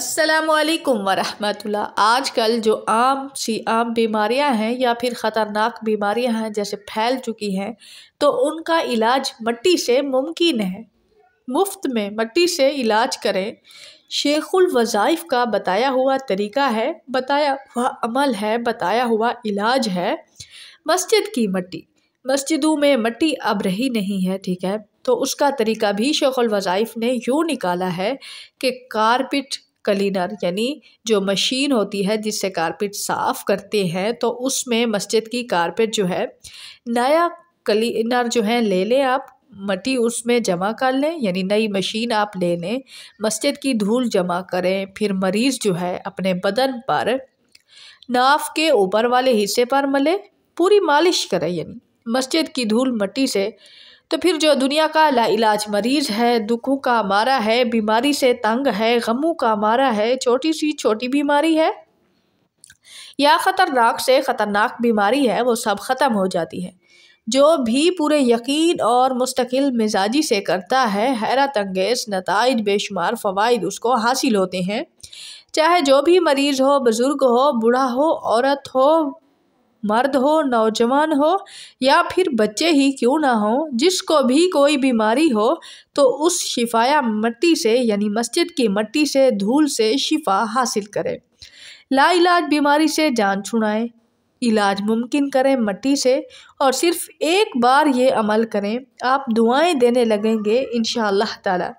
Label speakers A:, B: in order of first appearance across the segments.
A: असलकम आज आजकल जो आम सी आम बीमारियां हैं या फिर ख़तरनाक बीमारियां हैं जैसे फैल चुकी हैं तो उनका इलाज मट्टी से मुमकिन है मुफ्त में मट्टी से इलाज करें शेखुल वज़ाइफ का बताया हुआ तरीका है बताया हुआ अमल है बताया हुआ इलाज है मस्जिद की मट्टी मस्जिदों में मट्टी अब रही नहीं है ठीक है तो उसका तरीका भी शेखुल वज़ाइफ ने यूँ निकाला है कि कारपेट क्लीनर यानी जो मशीन होती है जिससे कारपेट साफ़ करते हैं तो उसमें मस्जिद की कारपेट जो है नया क्लीनर जो है ले लें आप मटी उसमें जमा कर लें यानी नई मशीन आप ले लें मस्जिद की धूल जमा करें फिर मरीज़ जो है अपने बदन पर नाफ के ऊपर वाले हिस्से पर मले पूरी मालिश करें यानी मस्जिद की धूल मट्टी से तो फिर जो दुनिया का लाइलाज मरीज है दुखों का मारा है बीमारी से तंग है गमों का मारा है छोटी सी छोटी बीमारी है या ख़तरनाक से ख़तरनाक बीमारी है वो सब ख़त्म हो जाती है जो भी पूरे यकीन और मुस्तकिल मिजाजी से करता है हैरत अंगेज़ नतज बेशुमार फ़वाद उसको हासिल होते हैं चाहे जो भी मरीज़ हो बुज़ुर्ग हो बूढ़ा हो औरत हो मर्द हो नौजवान हो या फिर बच्चे ही क्यों ना हो जिसको भी कोई बीमारी हो तो उस शिफाया मट्टी से यानी मस्जिद की मट्टी से धूल से शिफा हासिल करें लाइलाज बीमारी से जान छुड़ाएं इलाज मुमकिन करें मट्टी से और सिर्फ एक बार ये अमल करें आप दुआएं देने लगेंगे इन ताला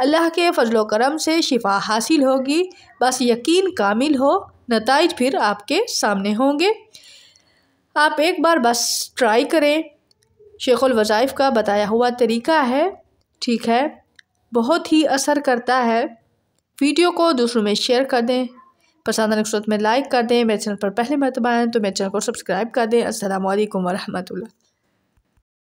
A: अल्लाह के फजलोक्रम करम से शिफा हासिल होगी बस यकीन कामिल हो नतज फिर आपके सामने होंगे आप एक बार बस ट्राई करें शेखुल वज़ाइफ का बताया हुआ तरीका है ठीक है बहुत ही असर करता है वीडियो को दूसरों में शेयर कर दें पसंद आने सूरत में लाइक कर दें मेरे चैनल पर पहले मरतबा आएँ तो मेरे चैनल को सब्सक्राइब कर दें असल वरहमल